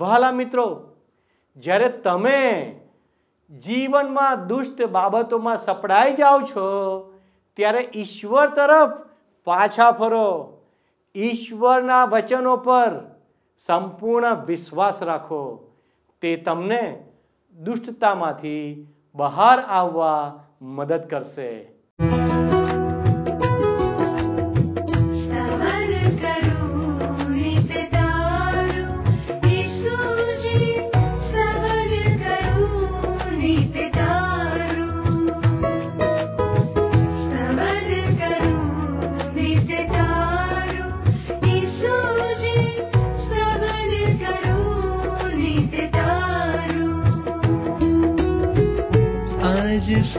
વહાલા મિત્રો જ્યારે તમે જીવનમાં દુષ્ટ બાબતોમાં સપડાઈ જાઓ છો ત્યારે ઈશ્વર તરફ પાછા ફરો ઈશ્વરના વચનો પર સંપૂર્ણ વિશ્વાસ રાખો તે તમને દુષ્ટતામાંથી બહાર આવવા મદદ કરશે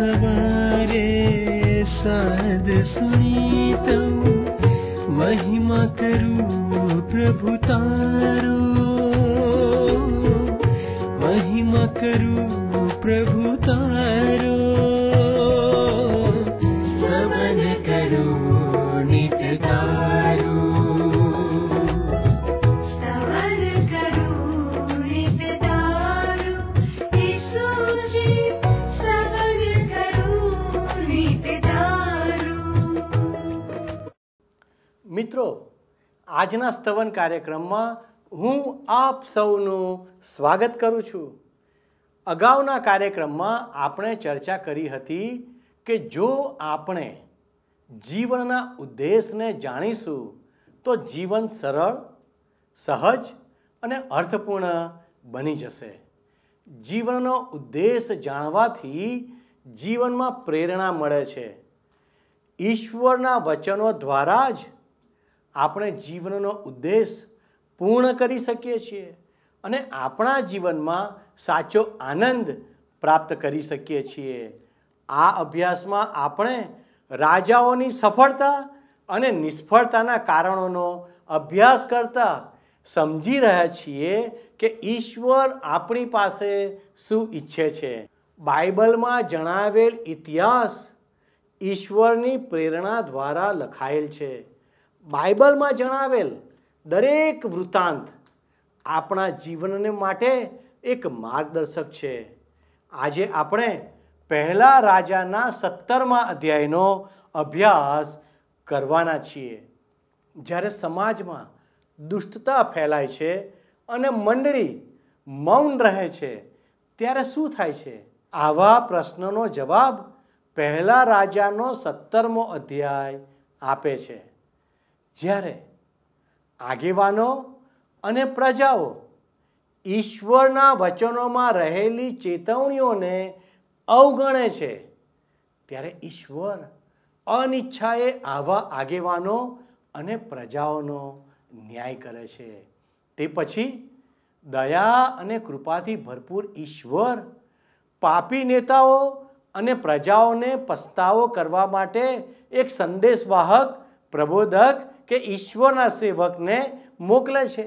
रे महिमा महिमा प्रभु महिमा महिमा प्रभु प्रभुतारो મિત્રો આજના સ્તવન કાર્યક્રમમાં હું આપ સૌનું સ્વાગત કરું છું અગાઉના કાર્યક્રમમાં આપણે ચર્ચા કરી હતી કે જો આપણે જીવનના ઉદ્દેશને જાણીશું તો જીવન સરળ સહજ અને અર્થપૂર્ણ બની જશે જીવનનો ઉદ્દેશ જાણવાથી જીવનમાં પ્રેરણા મળે છે ઈશ્વરના વચનો દ્વારા જ આપણે જીવનનો ઉદ્દેશ પૂર્ણ કરી શકીએ છીએ અને આપણા જીવનમાં સાચો આનંદ પ્રાપ્ત કરી શકીએ છીએ આ અભ્યાસમાં આપણે રાજાઓની સફળતા અને નિષ્ફળતાના કારણોનો અભ્યાસ કરતા સમજી રહ્યા છીએ કે ઈશ્વર આપણી પાસે શું ઈચ્છે છે બાઇબલમાં જણાવેલ ઇતિહાસ ઈશ્વરની પ્રેરણા દ્વારા લખાયેલ છે બાઇબલમાં જણાવેલ દરેક વૃત્તાંત આપણા જીવનને માટે એક માર્ગદર્શક છે આજે આપણે પહેલા રાજાના સત્તરમા અધ્યાયનો અભ્યાસ કરવાના છીએ જ્યારે સમાજમાં દુષ્ટતા ફેલાય છે અને મંડળી મૌન રહે છે ત્યારે શું થાય છે આવા પ્રશ્નનો જવાબ પહેલા રાજાનો સત્તરમો અધ્યાય આપે છે જ્યારે આગેવાનો અને પ્રજાઓ ઈશ્વરના વચનોમાં રહેલી ચેતવણીઓને અવગણે છે ત્યારે ઈશ્વર અનિચ્છાએ આવા આગેવાનો અને પ્રજાઓનો ન્યાય કરે છે તે પછી દયા અને કૃપાથી ભરપૂર ઈશ્વર પાપી નેતાઓ અને પ્રજાઓને પસ્તાવો કરવા માટે એક સંદેશવાહક પ્રબોધક કે ઈશ્વરના સેવકને મોકલે છે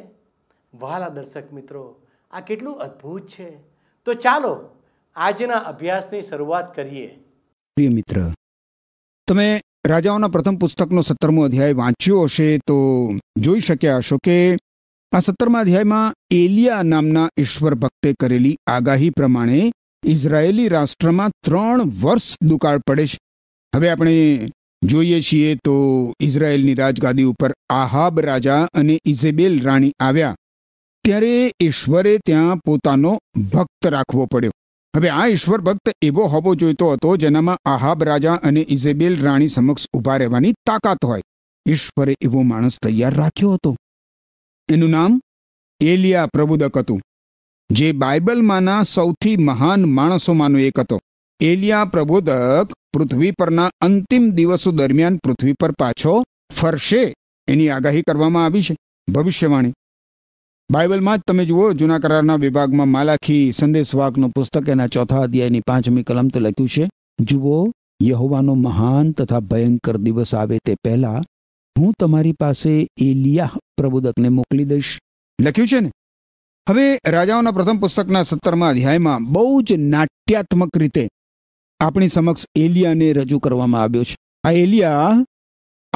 વાલા દર્શક મિત્રો આ કેટલું અદ્ભુત છે તો ચાલો આજના અભ્યાસની શરૂઆત કરીએ પ્રિય મિત્ર તમે રાજાઓના પ્રથમ પુસ્તકનો સત્તરમો અધ્યાય વાંચ્યો હશે તો જોઈ શક્યા હશો કે આ સત્તરમા અધ્યાયમાં એલિયા નામના ઈશ્વર ભક્તે કરેલી આગાહી પ્રમાણે ઇઝરાયેલી રાષ્ટ્રમાં ત્રણ વર્ષ દુકાળ પડે છે હવે આપણે જોઈએ છીએ તો ઇઝરાયેલની રાજગાદી ઉપર આહાબ રાજા અને ઇઝેબેલ રાણી આવ્યા ત્યારે ઈશ્વરે ત્યાં પોતાનો ભક્ત રાખવો પડ્યો હવે આ ઈશ્વર ભક્ત એવો હોવો જોઈતો હતો જેનામાં આહાબ રાજા અને ઇઝેબેલ રાણી સમક્ષ ઊભા રહેવાની તાકાત હોય ઈશ્વરે એવો માણસ તૈયાર રાખ્યો હતો એનું નામ એલિયા પ્રબોધક હતું જે બાઇબલમાંના સૌથી મહાન માણસોમાંનો એક હતો એલિયા પ્રબોધક પૃથ્વી પરના અંતિમ દિવસો દરમિયાન પૃથ્વી પર પાછો ફરશે એની આગાહી કરવામાં આવી છે ભવિષ્યવાણી બાઇબલમાં જ તમે જુઓ જૂના કરારના વિભાગમાં માલાખી સંદેશવાકનું પુસ્તક એના ચોથા અધ્યાયની પાંચમી કલમ તો લખ્યું છે જુઓ યહોવાનો મહાન તથા ભયંકર દિવસ આવે તે પહેલા હું તમારી પાસે એલિયા પ્રબોધકને મોકલી દઈશ લખ્યું છે ને હવે રાજાઓના પ્રથમ પુસ્તકના સત્તરમાં અધ્યાયમાં બહુ જ નાટ્યાત્મક રીતે આપણી સમક્ષ એલિયાને રજૂ કરવામાં આવ્યો છે આ એલિયા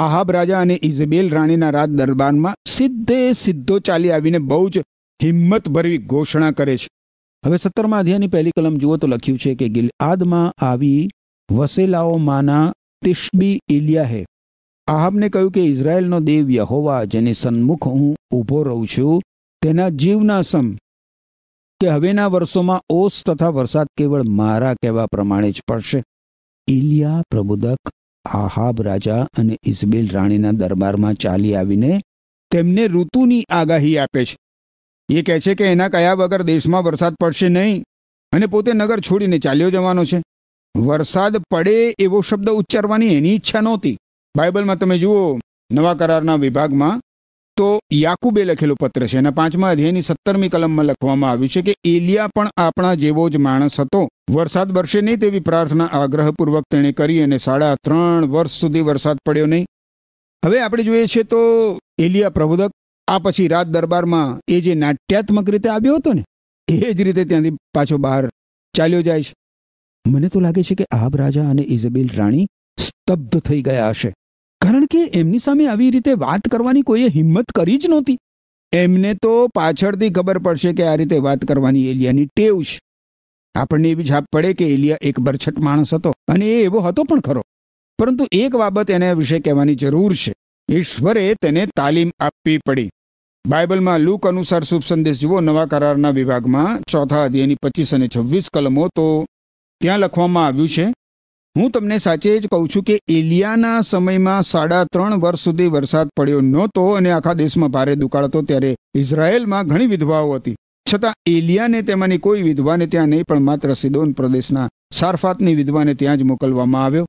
આહાબ રાજા અને ઇઝબેલ રાણીના રાજ દરબારમાં સીધે સીધો ચાલી આવીને બહુ જ હિંમત ભરવી ઘોષણા કરે છે હવે સત્તરમાં અધ્યાયની પહેલી કલમ જુઓ તો લખ્યું છે કે ગિલઆદમાં આવી વસેલાઓમાંના તિશ્બી ઇલિયા હે આહાબને કહ્યું કે ઇઝરાયલનો દેવ યહોવા જેની સન્મુખ હું ઊભો રહું છું તેના જીવના સમ કે હવેના વર્ષોમાં ઓસ તથા વરસાદ કેવળ મારા કહેવા પ્રમાણે જ પડશે ઇલિયા પ્રબુદક આહાબ રાજા અને ઇઝબેલ રાણીના દરબારમાં ચાલી આવીને તેમને ઋતુની આગાહી આપે છે એ કહે છે કે એના કયા વગર દેશમાં વરસાદ પડશે નહીં અને પોતે નગર છોડીને ચાલ્યો જવાનો છે વરસાદ પડે એવો શબ્દ ઉચ્ચારવાની એની ઈચ્છા નહોતી બાઇબલમાં તમે જુઓ નવા કરારના વિભાગમાં તો યાકુબે લખેલો પત્ર છે અને પાંચમા અધ્યાયની સત્તરમી કલમમાં લખવામાં આવ્યું છે કે એલિયા પણ આપણા જેવો જ માણસ હતો વરસાદ વરસે નહીં તેવી પ્રાર્થના આગ્રહપૂર્વક તેણે કરી અને સાડા ત્રણ વર્ષ સુધી વરસાદ પડ્યો નહીં હવે આપણે જોઈએ છીએ તો એલિયા પ્રબોધક આ પછી રાત દરબારમાં એ જે નાટ્યાત્મક રીતે આવ્યો હતો ને એ જ રીતે ત્યાંથી પાછો બહાર ચાલ્યો જાય છે મને તો લાગે છે કે આબ રાજા અને ઇઝબેલ રાણી સ્તબ્ધ થઈ ગયા હશે કારણ કે એમની સામે આવી રીતે વાત કરવાની કોઈએ હિંમત કરી જ નહોતી એમને તો પાછળથી ખબર પડશે કે આ રીતે વાત કરવાની એલિયાની ટેવ છે આપણને એવી છાપ પડે કે એલિયા એક બરછટ માણસ હતો અને એ એવો હતો પણ ખરો પરંતુ એક બાબત એને વિશે કહેવાની જરૂર છે ઈશ્વરે તેને તાલીમ આપવી પડી બાઇબલમાં લૂક અનુસાર શુભ સંદેશ જુઓ નવા કરારના વિભાગમાં ચોથા અધ્યાયની પચીસ અને છવ્વીસ કલમો તો ત્યાં લખવામાં આવ્યું છે હું તમને સાચે જ કહું છું કે એલિયાના સમયમાં સાડા ત્રણ વર્ષ સુધી વરસાદ પડ્યો નહોતો અને આખા દેશમાં ભારે દુકાળ હતો ત્યારે ઇઝરાયેલમાં ઘણી વિધવાઓ હતી છતાં એલિયાને તેમાંની કોઈ વિધવાને ત્યાં નહીં પણ માત્ર સિદોન પ્રદેશના સારફાતની વિધવાને ત્યાં જ મોકલવામાં આવ્યો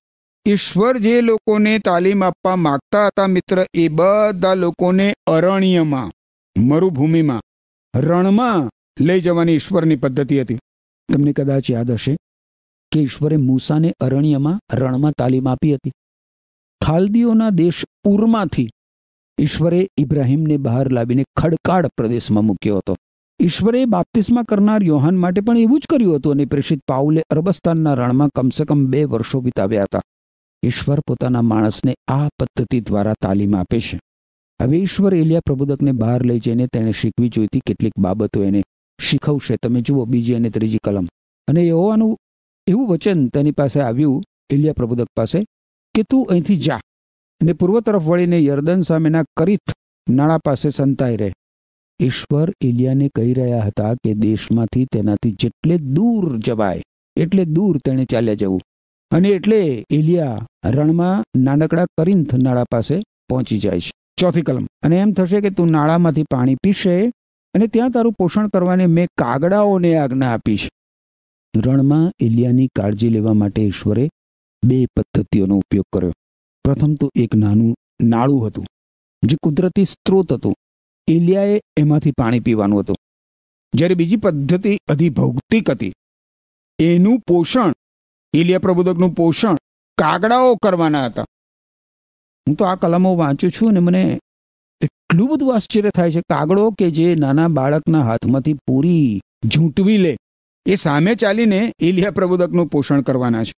ઈશ્વર જે લોકોને તાલીમ આપવા માગતા હતા મિત્ર એ બધા લોકોને અરણ્યમાં મરુભૂમિમાં રણમાં લઈ જવાની ઈશ્વરની પદ્ધતિ હતી તમને કદાચ યાદ હશે કે ઈશ્વરે મૂસાને અરણ્યમાં રણમાં તાલીમ આપી હતી ખાલદીઓના દેશ ઉરમાંથી ઈશ્વરે ઇબ્રાહીમને બહાર લાવીને ખડકાળ પ્રદેશમાં મૂક્યો હતો ઈશ્વરે બાપ્તિસ્મા કરનાર યોહાન માટે પણ એવું જ કર્યું હતું અને પ્રેષિત પાઉલે અરબસ્તાનના રણમાં કમસે કમ બે વર્ષો વિતાવ્યા હતા ઈશ્વર પોતાના માણસને આ પદ્ધતિ દ્વારા તાલીમ આપે છે હવે ઈશ્વર એલિયા પ્રબોધકને બહાર લઈ જઈને તેણે શીખવી જોઈતી કેટલીક બાબતો એને શીખવશે તમે જુઓ બીજી અને ત્રીજી કલમ અને યહોવાનું એવું વચન તેની પાસે આવ્યું એલિયા પ્રબોધક પાસે કે તું અહીંથી જા અને પૂર્વ તરફ વળીને યર્દન સામેના કરીથ નાણાં પાસે સંતાઈ રહે ઈશ્વર એલિયાને કહી રહ્યા હતા કે દેશમાંથી તેનાથી જેટલે દૂર જવાય એટલે દૂર તેણે ચાલ્યા જવું અને એટલે એલિયા રણમાં નાનકડા કરીંથ નાળા પાસે પહોંચી જાય છે ચોથી કલમ અને એમ થશે કે તું નાળામાંથી પાણી પીશે અને ત્યાં તારું પોષણ કરવાની મેં કાગડાઓને આજ્ઞા આપી છે રણમાં એલિયાની કાળજી લેવા માટે ઈશ્વરે બે પદ્ધતિઓનો ઉપયોગ કર્યો પ્રથમ તો એક નાનું નાળું હતું જે કુદરતી સ્ત્રોત હતું એલિયાએ એમાંથી પાણી પીવાનું હતું જ્યારે બીજી પદ્ધતિ અધિભૌતિક હતી એનું પોષણ એલિયા પ્રબોધકનું પોષણ કાગડાઓ કરવાના હતા હું તો આ કલમો વાંચું છું અને મને એટલું બધું આશ્ચર્ય થાય છે કાગડો કે જે નાના બાળકના હાથમાંથી પૂરી ઝૂંટવી લે એ સામે ચાલીને એલિયા પ્રબોધકનું પોષણ કરવાના છે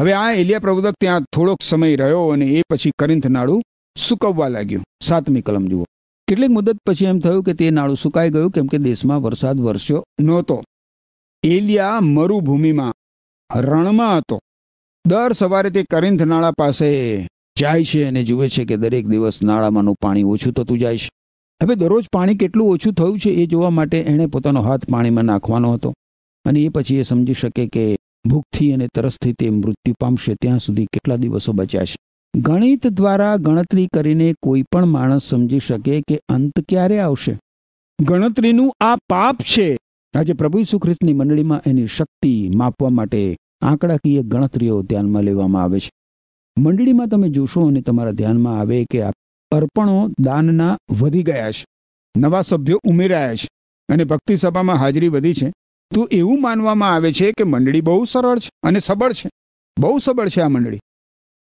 હવે આ એલિયા પ્રબોધક ત્યાં થોડોક સમય રહ્યો અને એ પછી કરિંથ નાડું સુકવવા લાગ્યું સાતમી કલમ જુઓ કેટલીક મુદત પછી એમ થયું કે તે નાળું સુકાઈ ગયું કેમ કે દેશમાં વરસાદ વરસ્યો નહોતો એલિયા મરુભૂમિમાં રણમાં હતો દર સવારે તે કરિંથ નાળા પાસે જાય છે અને જુએ છે કે દરેક દિવસ નાળામાંનું પાણી ઓછું થતું જાય છે હવે દરરોજ પાણી કેટલું ઓછું થયું છે એ જોવા માટે એણે પોતાનો હાથ પાણીમાં નાખવાનો હતો અને એ પછી એ સમજી શકે કે ભૂખથી અને તરસથી તે મૃત્યુ પામશે ત્યાં સુધી કેટલા દિવસો બચ્યા છે ગણિત દ્વારા ગણતરી કરીને કોઈ પણ માણસ સમજી શકે કે અંત ક્યારે આવશે ગણતરીનું આ પાપ છે આજે પ્રભુ ઈસુ મંડળીમાં એની શક્તિ માપવા માટે આંકડાકીય ગણતરીઓ ધ્યાનમાં લેવામાં આવે છે મંડળીમાં તમે જોશો અને તમારા ધ્યાનમાં આવે કે આ અર્પણો દાનના વધી ગયા છે નવા સભ્યો ઉમેરાયા છે અને ભક્તિ સભામાં હાજરી વધી છે તો એવું માનવામાં આવે છે કે મંડળી બહુ સરળ છે અને સબળ છે બહુ સબળ છે આ મંડળી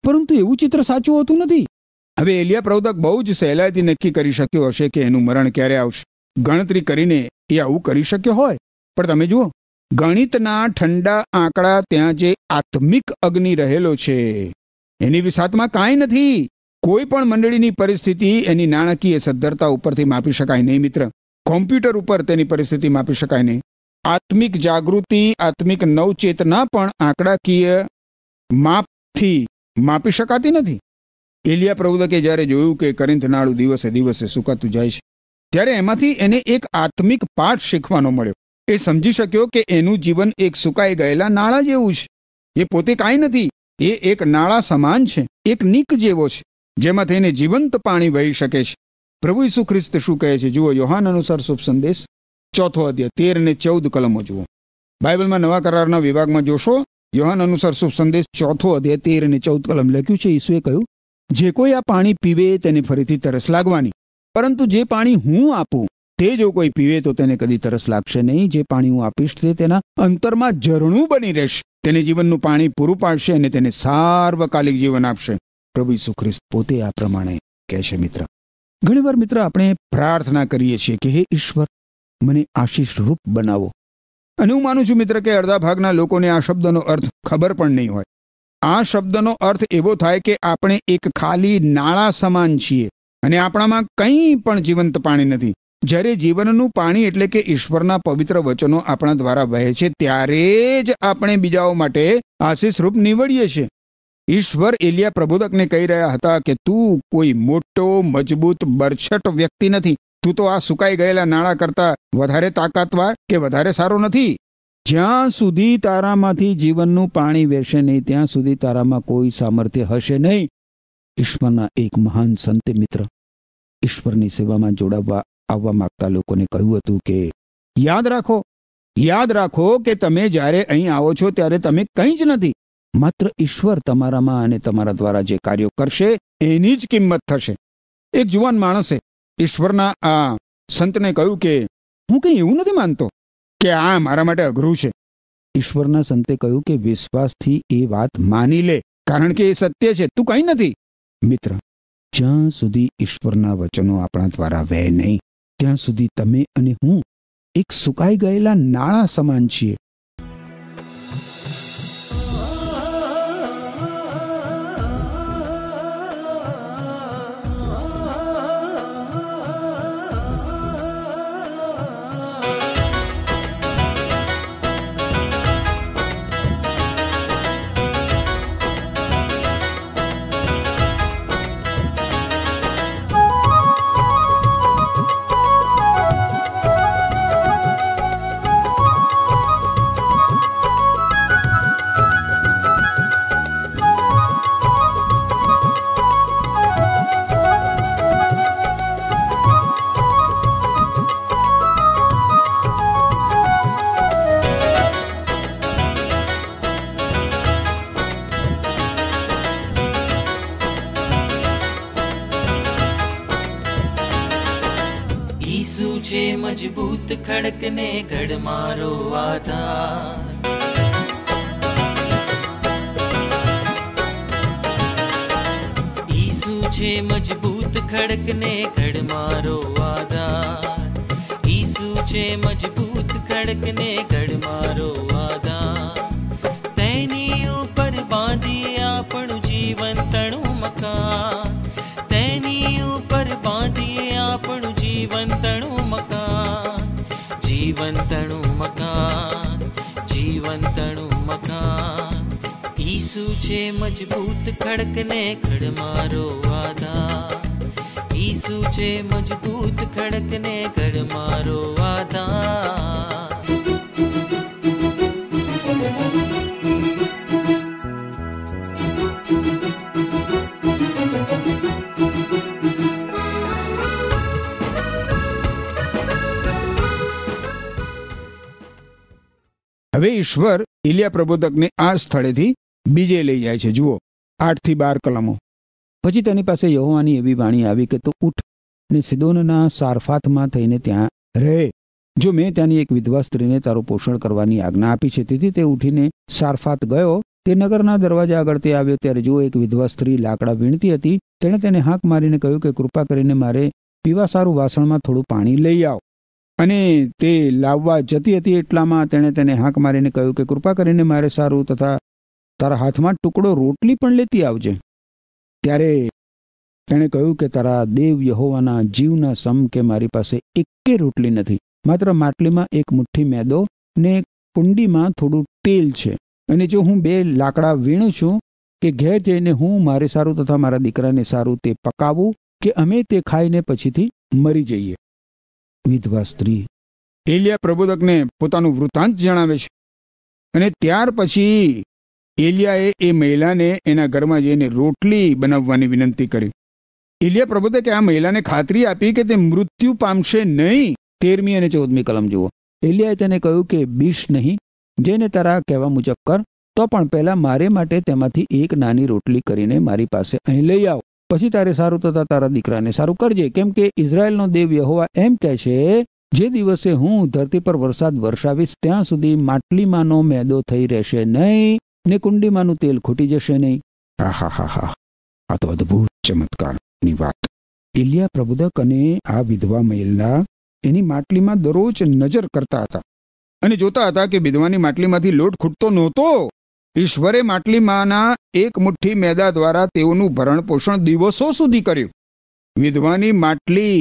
પરંતુ એવું ચિત્ર સાચું હોતું નથી હવે એલિયા પ્રવતક બહુ જ સહેલાઈથી નક્કી કરી શક્યો હશે કે એનું મરણ ક્યારે આવશે ગણતરી કરીને એ આવું કરી શક્યો હોય પણ તમે જુઓ ગણિતના ઠંડા આંકડા ત્યાં જે આત્મિક અગ્નિ રહેલો છે એની વિસાતમાં કાંઈ નથી કોઈ પણ મંડળીની પરિસ્થિતિ એની નાણાકીય સદ્ધરતા ઉપરથી માપી શકાય નહીં મિત્ર કોમ્પ્યુટર ઉપર તેની પરિસ્થિતિ માપી શકાય નહીં આત્મિક જાગૃતિ આત્મિક નવચેતના પણ આંકડાકીય માપથી માપી શકાતી નથી એલિયા પ્રવદકે જ્યારે જોયું કે કરિંથનાળું દિવસે દિવસે સુકાતું જાય છે ત્યારે એમાંથી એને એક આત્મિક પાઠ શીખવાનો મળ્યો એ સમજી શક્યો કે એનું જીવન એક સુકાઈ ગયેલા નાળા જેવું છે એ પોતે કાંઈ નથી એ એક નાળા સમાન છે એક નીક જેવો છે જેમાંથી એને જીવંત પાણી વહી શકે છે પ્રભુ ઈસુ ખ્રિસ્ત શું કહે છે જુઓ યોહાન અનુસાર શુભ સંદેશ ચોથો અધ્યાય તેર અને ચૌદ કલમો જુઓ બાઇબલમાં નવા કરારના વિભાગમાં જોશો યોહાન અનુસાર શુભ સંદેશ ચોથો અધ્યાય તેર અને ચૌદ કલમ લખ્યું છે ઈસુએ કહ્યું જે કોઈ આ પાણી પીવે તેને ફરીથી તરસ લાગવાની પરંતુ જે પાણી હું આપું તે જો કોઈ પીવે તો તેને કદી તરસ લાગશે નહીં જે પાણી હું આપીશ તે તેના અંતરમાં ઝરણું બની રહેશે તેને જીવનનું પાણી પૂરું પાડશે અને તેને સાર્વકાલિક જીવન આપશે પ્રભુ ઈસુ ખ્રિસ્ત પોતે આ પ્રમાણે કહે છે મિત્ર ઘણીવાર મિત્ર આપણે પ્રાર્થના કરીએ છીએ કે હે ઈશ્વર મને આશીષરૂપ બનાવો અને હું માનું છું મિત્ર કે અડધા ભાગના લોકોને આ શબ્દનો અર્થ ખબર પણ નહીં હોય આ શબ્દનો અર્થ એવો થાય કે આપણે એક ખાલી નાળા સમાન છીએ અને આપણામાં કંઈ પણ જીવંત પાણી નથી જ્યારે જીવનનું પાણી એટલે કે ઈશ્વરના પવિત્ર વચનો આપણા દ્વારા વહે છે ત્યારે જ આપણે બીજાઓ માટે આશીષરૂપ નીવડીએ છીએ ઈશ્વર એલિયા પ્રબોધકને કહી રહ્યા હતા કે તું કોઈ મોટો મજબૂત બરછટ વ્યક્તિ નથી તું તો આ સુકાઈ ગયેલા નાણાં કરતાં વધારે તાકાતવાર કે વધારે સારો નથી જ્યાં સુધી તારામાંથી જીવનનું પાણી વહેશે નહીં ત્યાં સુધી તારામાં કોઈ સામર્થ્ય હશે નહીં ઈશ્વરના એક મહાન સંતે મિત્ર ઈશ્વરની સેવામાં જોડાવવા આવવા માગતા લોકોને કહ્યું હતું કે યાદ રાખો યાદ રાખો કે તમે જ્યારે અહીં આવો છો ત્યારે તમે કંઈ જ નથી માત્ર ઈશ્વર તમારામાં અને તમારા દ્વારા જે કાર્યો કરશે એની જ કિંમત થશે એક જુવાન માણસે ઈશ્વરના આ સંતને કહ્યું કે હું કંઈ એવું નથી માનતો કે આ મારા માટે અઘરું છે ઈશ્વરના સંતે કહ્યું કે વિશ્વાસથી એ વાત માની લે કારણ કે એ સત્ય છે તું કંઈ નથી મિત્ર જ્યાં સુધી ઈશ્વરના વચનો આપણા દ્વારા વહે નહીં ત્યાં સુધી તમે અને હું એક સુકાઈ ગયેલા નાણાં સમાન છીએ ખડકને ઘડ મારો આધાર ઈસુ છે મજબૂત ખડકને ઘડ મારો આધાર ઈસુ છે મજબૂત ખડકને ઘડ મારો ઉપર બાંધી આપણું જીવન તણું મકાન તેની ઉપર બાંધીએ આપણું જીવન તણું જીવંતણું મકાન જીવંતણું મકાન ઈસુ છે મજબૂત ખડકને ખડમારો આધાર ઈસુ છે મજબૂત ખડકને ખડમારો આધાર ઈશ્વર ઇલિયા પ્રબોધકને આ સ્થળેથી બીજે લઈ જાય છે જુઓ આઠથી બાર કલમો પછી તેની પાસે યહોવાની એવી વાણી આવી કે તું ઉઠ ને સિદોનના સારફાતમાં થઈને ત્યાં રહે જો મેં ત્યાંની એક વિધવા સ્ત્રીને તારું પોષણ કરવાની આજ્ઞા આપી છે તેથી તે ઉઠીને સારફાત ગયો તે નગરના દરવાજા આગળ તે આવ્યો ત્યારે જો એક વિધવા સ્ત્રી લાકડા વીણતી હતી તેણે તેને હાંક મારીને કહ્યું કે કૃપા કરીને મારે પીવા સારું વાસણમાં થોડું પાણી લઈ આવો અને તે લાવવા જતી હતી એટલામાં તેણે તેને હાંક મારીને કહ્યું કે કૃપા કરીને મારે સારું તથા તારા હાથમાં ટુકડો રોટલી પણ લેતી આવજે ત્યારે તેણે કહ્યું કે તારા દેવ યહોવાના જીવના સમ કે મારી પાસે એકે રોટલી નથી માત્ર માટલીમાં એક મુઠ્ઠી મેદો ને કુંડીમાં થોડું તેલ છે અને જો હું બે લાકડા વીણું છું કે ઘેર જઈને હું મારે સારું તથા મારા દીકરાને સારું તે પકાવું કે અમે તે ખાઈને પછીથી મરી જઈએ વિધવા સ્ત્રી એલિયા પ્રબોધકને પોતાનું વૃત્તાંત જણાવે છે અને ત્યાર પછી એલિયાએ એ મહિલાને એના ઘરમાં જઈને રોટલી બનાવવાની વિનંતી કરી એલિયા પ્રબોધકે આ મહિલાને ખાતરી આપી કે તે મૃત્યુ પામશે નહીં તેરમી અને ચૌદમી કલમ જુઓ એલિયાએ તેને કહ્યું કે બીશ નહીં જેને તારા કહેવા મુજબ કર તો પણ પહેલાં મારે માટે તેમાંથી એક નાની રોટલી કરીને મારી પાસે અહીં લઈ આવો પછી તારે સારું થતા તારા દીકરાને સારું કરજે કેમ કે ઇઝરાયલનો દેવ યહોવા એમ કહે છે જે દિવસે હું ધરતી પર વરસાદ વરસાવીશ ત્યાં સુધી માટલીમાંનો મેદો થઈ રહેશે નહીં ને કુંડીમાંનું તેલ ખૂટી જશે નહીં આહા હા હા આ તો અદ્ભુત ચમત્કારની વાત ઇલિયા પ્રબોધક અને આ વિધવા મહિલા એની માટલીમાં દરરોજ નજર કરતા હતા અને જોતા હતા કે વિધવાની માટલીમાંથી લોટ ખૂટતો નહોતો ઈશ્વરે માટલી માના એક મુઠ્ઠી મેદા દ્વારા તેઓનું ભરણ પોષણ દિવસો સુધી કર્યું વિધવાની માટલી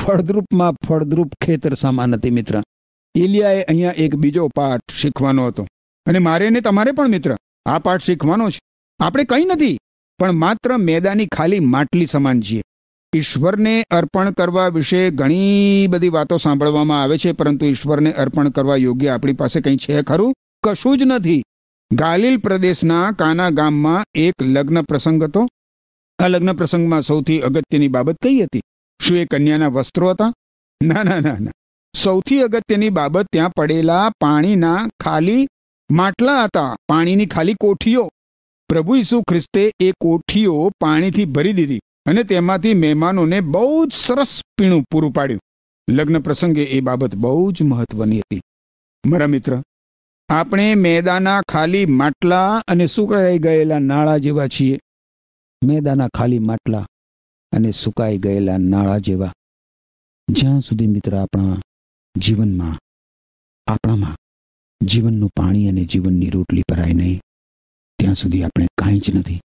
ફળદ્રુપમાં ફળદ્રુપ ખેતર સમાન હતી મિત્ર ઇલિયાએ અહીંયા એક બીજો પાઠ શીખવાનો હતો અને મારે ને તમારે પણ મિત્ર આ પાઠ શીખવાનો છે આપણે કંઈ નથી પણ માત્ર મેદાની ખાલી માટલી સમાન છીએ ઈશ્વરને અર્પણ કરવા વિશે ઘણી બધી વાતો સાંભળવામાં આવે છે પરંતુ ઈશ્વરને અર્પણ કરવા યોગ્ય આપણી પાસે કંઈ છે ખરું કશું જ નથી ગાલિલ પ્રદેશના કાના ગામમાં એક લગ્ન પ્રસંગ હતો આ લગ્ન પ્રસંગમાં સૌથી અગત્યની બાબત કઈ હતી શું એ કન્યાના વસ્ત્રો હતા ના ના ના ના સૌથી અગત્યની બાબત ત્યાં પડેલા પાણીના ખાલી માટલા હતા પાણીની ખાલી કોઠીઓ પ્રભુ ઈસુ ખ્રિસ્તે એ કોઠીઓ પાણીથી ભરી દીધી અને તેમાંથી મહેમાનોને બહુ જ સરસ પીણું પૂરું પાડ્યું લગ્ન પ્રસંગે એ બાબત બહુ જ મહત્વની હતી મારા મિત્ર આપણે મેદાના ખાલી માટલા અને સુકાઈ ગયેલા નાળા જેવા છીએ મેદાના ખાલી માટલા અને સુકાઈ ગયેલા નાળા જેવા જ્યાં સુધી મિત્ર આપણા જીવનમાં આપણામાં જીવનનું પાણી અને જીવનની રોટલી ભરાય નહીં ત્યાં સુધી આપણે કાંઈ જ નથી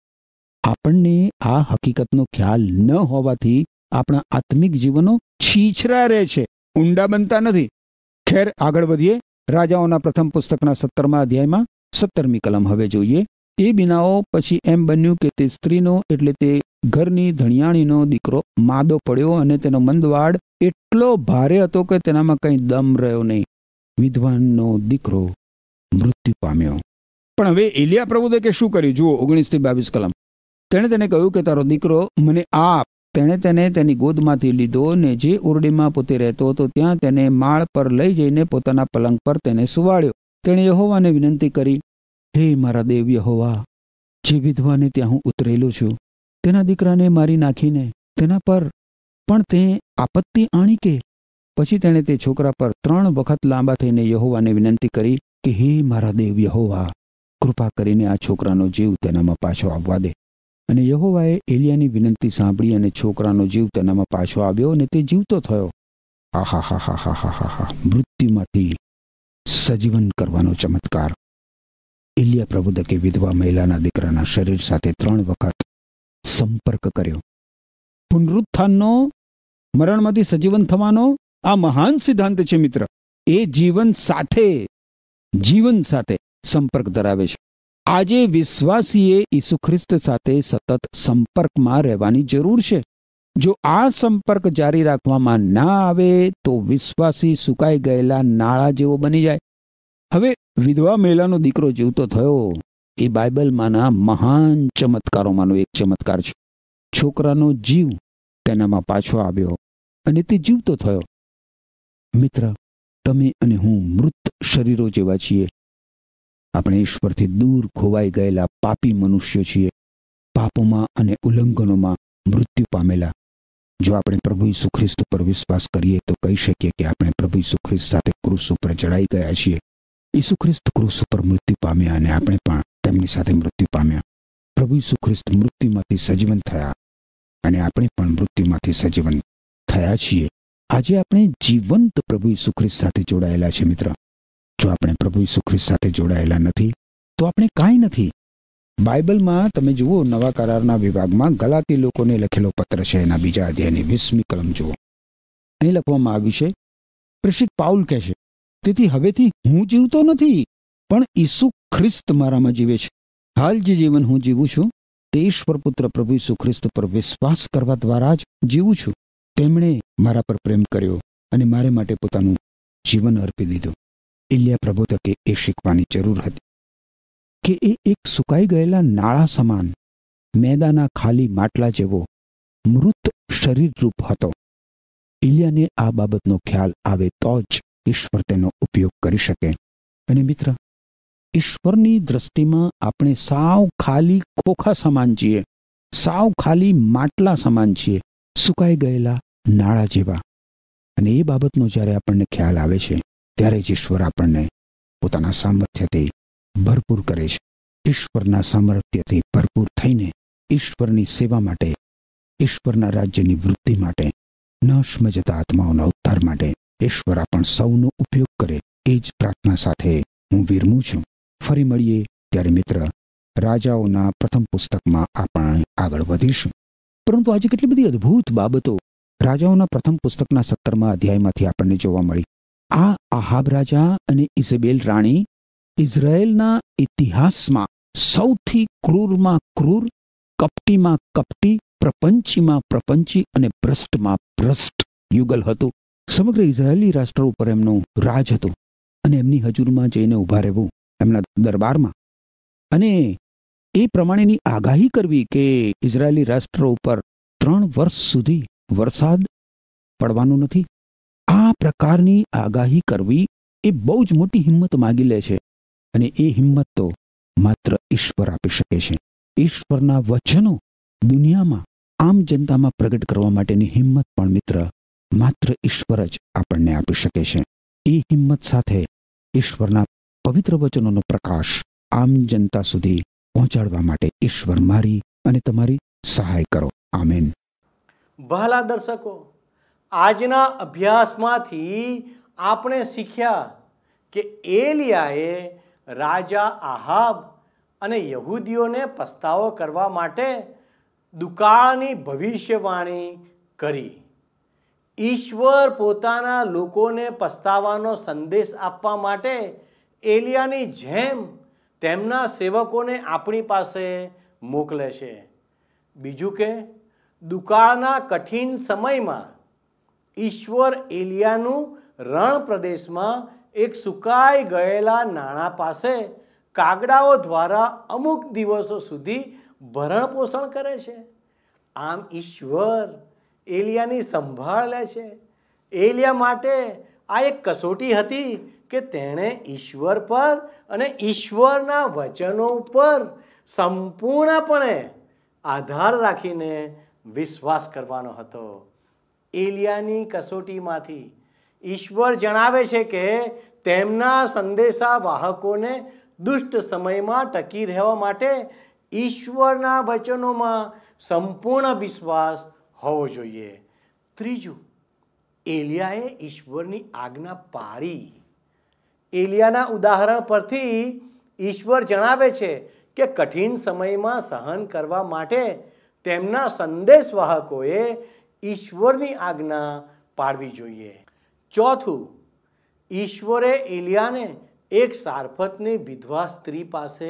આપણને આ હકીકતનો ખ્યાલ ન હોવાથી આપણા આત્મિક જીવનો છીછરા રહે છે ઊંડા બનતા નથી ખેર આગળ વધીએ રાજાઓના પ્રથમ પુસ્તકના સત્તરમા અધ્યાયમાં સત્તરમી કલમ હવે જોઈએ એ બિનાઓ પછી એમ બન્યું કે તે સ્ત્રીનો એટલે તે ઘરની ધણિયાણીનો દીકરો માદો પડ્યો અને તેનો મંદવાડ એટલો ભારે હતો કે તેનામાં કંઈ દમ રહ્યો નહીં વિદ્વાનનો દીકરો મૃત્યુ પામ્યો પણ હવે એલિયા પ્રભુદે કે શું કર્યું જુઓ ઓગણીસથી બાવીસ કલમ તેણે તેને કહ્યું કે તારો દીકરો મને આપ તેણે તેને તેની ગોદમાંથી લીધો ને જે ઓરડીમાં પોતે રહેતો હતો ત્યાં તેને માળ પર લઈ જઈને પોતાના પલંગ પર તેને સુવાડ્યો તેણે યહોવાને વિનંતી કરી હે મારા દેવ યહોવા જે વિધવાને ત્યાં હું ઉતરેલો છું તેના દીકરાને મારી નાખીને તેના પર પણ તે આપત્તિ આણી કે પછી તેણે તે છોકરા પર ત્રણ વખત લાંબા થઈને યહોવાને વિનંતી કરી કે હે મારા દેવ યહોવા કૃપા કરીને આ છોકરાનો જીવ તેનામાં પાછો આવવા દે અને યહોવાએ એલિયાની વિનંતી સાંભળી અને છોકરાનો જીવ તેનામાં પાછો આવ્યો અને તે જીવતો થયો આહા હા હા હા હા હા હા મૃત્યુમાંથી સજીવન કરવાનો ચમત્કાર એલિયા પ્રબોધકે વિધવા મહિલાના દીકરાના શરીર સાથે ત્રણ વખત સંપર્ક કર્યો પુનરુત્થાનનો મરણમાંથી સજીવન થવાનો આ મહાન સિદ્ધાંત છે મિત્ર એ જીવન સાથે જીવન સાથે સંપર્ક ધરાવે છે આજે વિશ્વાસીએ ઈસુ ખ્રિસ્ત સાથે સતત સંપર્કમાં રહેવાની જરૂર છે જો આ સંપર્ક જારી રાખવામાં ના આવે તો વિશ્વાસી સુકાઈ ગયેલા નાળા જેવો બની જાય હવે વિધવા મહિલાનો દીકરો જીવતો થયો એ બાઇબલમાંના મહાન ચમત્કારોમાંનો એક ચમત્કાર છે છોકરાનો જીવ તેનામાં પાછો આવ્યો અને તે જીવતો થયો મિત્ર તમે અને હું મૃત શરીરો જેવા છીએ આપણે ઈશ્વરથી દૂર ખોવાઈ ગયેલા પાપી મનુષ્ય છીએ પાપોમાં અને ઉલ્લંઘનોમાં મૃત્યુ પામેલા જો આપણે પ્રભુ ઈસુ ખ્રિસ્ત પર વિશ્વાસ કરીએ તો કહી શકીએ કે આપણે પ્રભુ ઈસુ ખ્રિસ્ત સાથે ક્રુસ ઉપર ચડાઈ ગયા છીએ ઈસુ ખ્રિસ્ત ક્રુસ ઉપર મૃત્યુ પામ્યા અને આપણે પણ તેમની સાથે મૃત્યુ પામ્યા પ્રભુ ઈસુ ખ્રિસ્ત મૃત્યુમાંથી સજીવન થયા અને આપણે પણ મૃત્યુમાંથી સજીવન થયા છીએ આજે આપણે જીવંત પ્રભુ ઈસુ ખ્રિસ્ત સાથે જોડાયેલા છે મિત્ર જો આપણે પ્રભુ ઈસુ સાથે જોડાયેલા નથી તો આપણે કાંઈ નથી બાઇબલમાં તમે જુઓ નવા કરારના વિભાગમાં ગલાતી લોકોને લખેલો પત્ર છે એના બીજા અધ્યાયની વીસમી કલમ જુઓ અહીં લખવામાં આવ્યું છે પ્રેષિત પાઉલ કહેશે તેથી હવેથી હું જીવતો નથી પણ ઈસુ ખ્રિસ્ત મારામાં જીવે છે હાલ જે જીવન હું જીવું છું તે ઈશ્વર પુત્ર પ્રભુ ઈસુ ખ્રિસ્ત પર વિશ્વાસ કરવા દ્વારા જ જીવું છું તેમણે મારા પર પ્રેમ કર્યો અને મારે માટે પોતાનું જીવન અર્પી દીધું ઇલિયા પ્રબોધકે એ શીખવાની જરૂર હતી કે એ એક સુકાઈ ગયેલા નાળા સમાન મેદાના ખાલી માટલા જેવો મૃત શરીરરૂપ હતો ઇલિયાને આ બાબતનો ખ્યાલ આવે તો જ ઈશ્વર તેનો ઉપયોગ કરી શકે અને મિત્ર ઈશ્વરની દ્રષ્ટિમાં આપણે સાવ ખાલી ખોખા સમાન છીએ સાવ ખાલી માટલા સમાન છીએ સુકાઈ ગયેલા નાળા જેવા અને એ બાબતનો જ્યારે આપણને ખ્યાલ આવે છે ત્યારે જ ઈશ્વર આપણને પોતાના સામર્થ્યથી ભરપૂર કરે છે ઈશ્વરના સામર્થ્યથી ભરપૂર થઈને ઈશ્વરની સેવા માટે ઈશ્વરના રાજ્યની વૃદ્ધિ માટે નાશમાં જતા આત્માઓના ઉદ્ધાર માટે ઈશ્વર આપણ સૌનો ઉપયોગ કરે એ જ પ્રાર્થના સાથે હું વિરમું છું ફરી મળીએ ત્યારે મિત્ર રાજાઓના પ્રથમ પુસ્તકમાં આપણે આગળ વધીશું પરંતુ આજે કેટલી બધી અદ્ભુત બાબતો રાજાઓના પ્રથમ પુસ્તકના સત્તરમાં અધ્યાયમાંથી આપણને જોવા મળી આ આહાબ રાજા અને ઇઝેબેલ રાણી ઇઝરાયેલના ઇતિહાસમાં સૌથી ક્રૂરમાં ક્રૂર કપટીમાં કપટી પ્રપંચીમાં પ્રપંચી અને ભ્રષ્ટમાં ભ્રષ્ટ યુગલ હતું સમગ્ર ઇઝરાયેલી રાષ્ટ્ર ઉપર એમનું રાજ હતું અને એમની હજુરમાં જઈને ઊભા રહેવું એમના દરબારમાં અને એ પ્રમાણેની આગાહી કરવી કે ઇઝરાયેલી રાષ્ટ્ર ઉપર ત્રણ વર્ષ સુધી વરસાદ પડવાનો નથી પ્રકારની આગાહી કરવી એ બહુ જ મોટી હિંમત માગી લે છે અને એ હિંમત તો માત્ર ઈશ્વર આપી શકે છે ઈશ્વરના વચનો દુનિયામાં આમ જનતામાં પ્રગટ કરવા માટેની હિંમત પણ મિત્ર માત્ર ઈશ્વર જ આપણને આપી શકે છે એ હિંમત સાથે ઈશ્વરના પવિત્ર વચનોનો પ્રકાશ આમ જનતા સુધી પહોંચાડવા માટે ઈશ્વર મારી અને તમારી સહાય કરો આમેન વહાલા દર્શકો આજના અભ્યાસમાંથી આપણે શીખ્યા કે એલિયાએ રાજા આહાબ અને યહૂદીઓને પસ્તાવો કરવા માટે દુકાળની ભવિષ્યવાણી કરી ઈશ્વર પોતાના લોકોને પસ્તાવાનો સંદેશ આપવા માટે એલિયાની જેમ તેમના સેવકોને આપણી પાસે મોકલે છે બીજું કે દુકાળના કઠિન સમયમાં ઈશ્વર એલિયાનું રણ પ્રદેશમાં એક સુકાઈ ગયેલા નાણાં પાસે કાગડાઓ દ્વારા અમુક દિવસો સુધી ભરણપોષણ કરે છે આમ ઈશ્વર એલિયાની સંભાળ લે છે એલિયા માટે આ એક કસોટી હતી કે તેણે ઈશ્વર પર અને ઈશ્વરના વચનો ઉપર સંપૂર્ણપણે આધાર રાખીને વિશ્વાસ કરવાનો હતો એલિયાની કસોટીમાંથી ઈશ્વર જણાવે છે કે તેમના સંદેશા વાહકોને દુષ્ટ સમયમાં ટકી રહેવા માટે ઈશ્વરના વચનોમાં સંપૂર્ણ વિશ્વાસ હોવો જોઈએ ત્રીજું એલિયાએ ઈશ્વરની આજ્ઞા પાળી એલિયાના ઉદાહરણ પરથી ઈશ્વર જણાવે છે કે કઠિન સમયમાં સહન કરવા માટે તેમના સંદેશવાહકોએ ઈશ્વરની આજ્ઞા પાડવી જોઈએ ચોથું ઈશ્વરે એલિયાને એક સારફતની વિધવા સ્ત્રી પાસે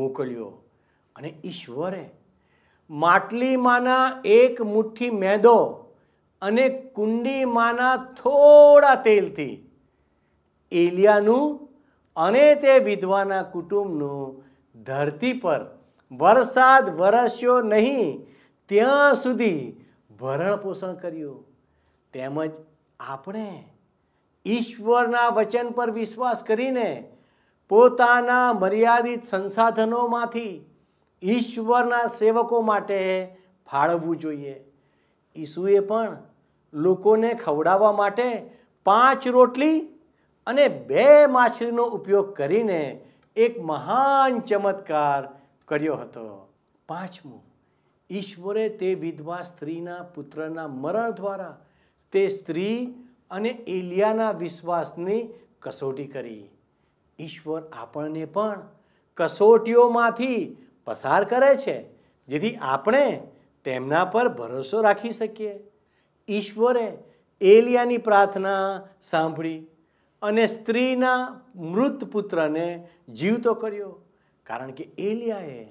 મોકલ્યો અને ઈશ્વરે માટલીમાંના એક મુઠ્ઠી મેદો અને કુંડીમાંના થોડા તેલથી એલિયાનું અને તે વિધવાના કુટુંબનું ધરતી પર વરસાદ વરસ્યો નહીં ત્યાં સુધી ભરણ પોષણ કર્યું તેમજ આપણે ઈશ્વરના વચન પર વિશ્વાસ કરીને પોતાના મર્યાદિત સંસાધનોમાંથી ઈશ્વરના સેવકો માટે ફાળવવું જોઈએ ઈસુએ પણ લોકોને ખવડાવવા માટે પાંચ રોટલી અને બે માછલીનો ઉપયોગ કરીને એક મહાન ચમત્કાર કર્યો હતો પાંચમું ઈશ્વરે તે વિધવા સ્ત્રીના પુત્રના મરણ દ્વારા તે સ્ત્રી અને એલિયાના વિશ્વાસની કસોટી કરી ઈશ્વર આપણને પણ કસોટીઓમાંથી પસાર કરે છે જેથી આપણે તેમના પર ભરોસો રાખી શકીએ ઈશ્વરે એલિયાની પ્રાર્થના સાંભળી અને સ્ત્રીના મૃત પુત્રને જીવતો કર્યો કારણ કે એલિયાએ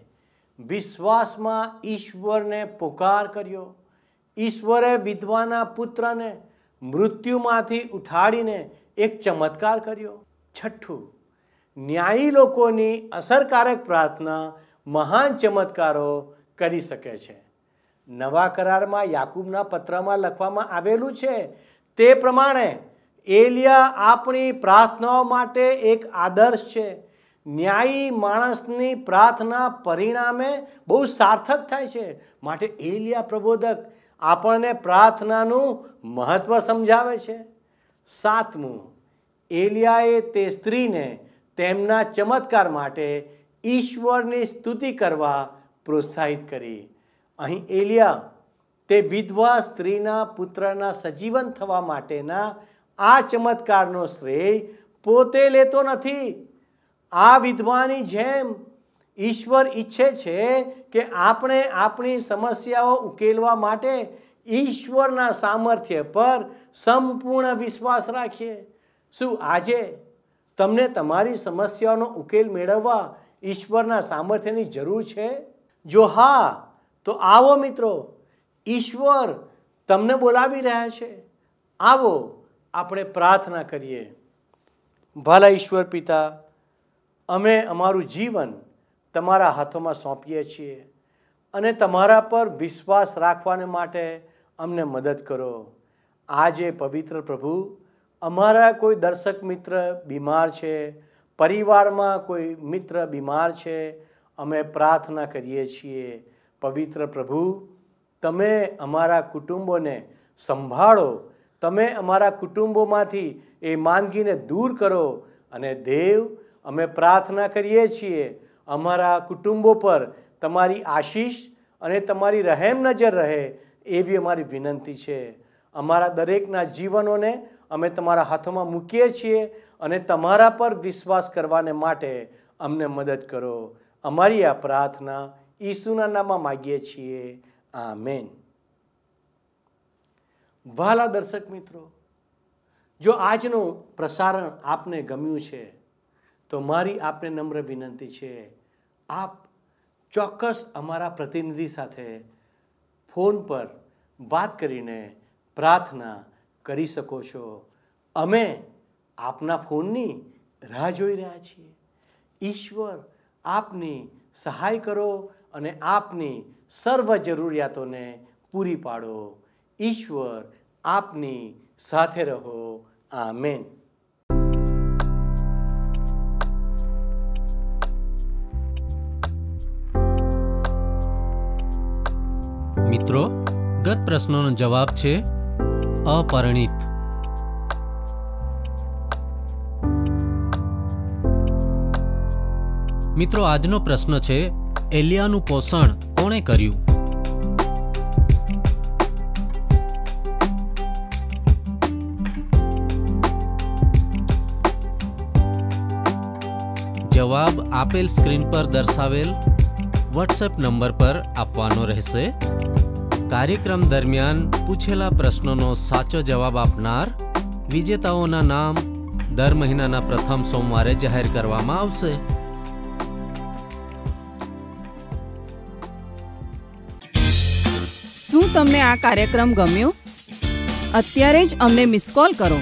વિશ્વાસમાં ઈશ્વરને પોકાર કર્યો ઈશ્વરે વિધવાના પુત્રને મૃત્યુમાંથી ઉઠાડીને એક ચમત્કાર કર્યો છઠ્ઠું ન્યાયી લોકોની અસરકારક પ્રાર્થના મહાન ચમત્કારો કરી શકે છે નવા કરારમાં યાકુબના પત્રમાં લખવામાં આવેલું છે તે પ્રમાણે એલિયા આપણી પ્રાર્થનાઓ માટે એક આદર્શ છે ન્યાયી માણસની પ્રાર્થના પરિણામે બહુ સાર્થક થાય છે માટે એલિયા પ્રબોધક આપણને પ્રાર્થનાનું મહત્ત્વ સમજાવે છે સાતમું એલિયાએ તે સ્ત્રીને તેમના ચમત્કાર માટે ઈશ્વરની સ્તુતિ કરવા પ્રોત્સાહિત કરી અહીં એલિયા તે વિધવા સ્ત્રીના પુત્રના સજીવન થવા માટેના આ ચમત્કારનો શ્રેય પોતે લેતો નથી આ વિધવાની જેમ ઈશ્વર ઈચ્છે છે કે આપણે આપણી સમસ્યાઓ ઉકેલવા માટે ઈશ્વરના સામર્થ્ય પર સંપૂર્ણ વિશ્વાસ રાખીએ શું આજે તમને તમારી સમસ્યાઓનો ઉકેલ મેળવવા ઈશ્વરના સામર્થ્યની જરૂર છે જો હા તો આવો મિત્રો ઈશ્વર તમને બોલાવી રહ્યા છે આવો આપણે પ્રાર્થના કરીએ ભલા ઈશ્વર પિતા અમે અમારું જીવન તમારા હાથોમાં સોંપીએ છીએ અને તમારા પર વિશ્વાસ રાખવાને માટે અમને મદદ કરો આજે પવિત્ર પ્રભુ અમારા કોઈ દર્શક મિત્ર બીમાર છે પરિવારમાં કોઈ મિત્ર બીમાર છે અમે પ્રાર્થના કરીએ છીએ પવિત્ર પ્રભુ તમે અમારા કુટુંબોને સંભાળો તમે અમારા કુટુંબોમાંથી એ માંદગીને દૂર કરો અને દેવ અમે પ્રાર્થના કરીએ છીએ અમારા કુટુંબો પર તમારી આશીષ અને તમારી રહેમ નજર રહે એવી અમારી વિનંતી છે અમારા દરેકના જીવનોને અમે તમારા હાથોમાં મૂકીએ છીએ અને તમારા પર વિશ્વાસ કરવાને માટે અમને મદદ કરો અમારી આ પ્રાર્થના ઈસુના નામમાં માગીએ છીએ આ મેન વહાલા દર્શક મિત્રો જો આજનું પ્રસારણ આપને ગમ્યું છે તો મારી આપને નમ્ર વિનંતી છે આપ ચોક્કસ અમારા પ્રતિનિધિ સાથે ફોન પર વાત કરીને પ્રાર્થના કરી શકો છો અમે આપના ફોનની રાહ જોઈ રહ્યા છીએ ઈશ્વર આપની સહાય કરો અને આપની સર્વ જરૂરિયાતોને પૂરી પાડો ઈશ્વર આપની સાથે રહો આ મેન મિત્રો ગત પ્રશ્નોનો જવાબ છે અપરિણિત મિત્રો આજનો પ્રશ્ન છે એલિયાનું પોષણ કોણે કર્યું જવાબ આપેલ સ્ક્રીન પર દર્શાવેલ વોટ્સએપ નંબર પર આપવાનો રહેશે કાર્યક્રમ દરમિયાન પૂછેલા પ્રશ્નોનો સાચો જવાબ આપનાર વિજેતાઓના નામ દર મહિનાના પ્રથમ સોમવારે જાહેર કરવામાં આવશે શું તમને આ કાર્યક્રમ ગમ્યો અત્યારે જ અમને મિસ કોલ કરો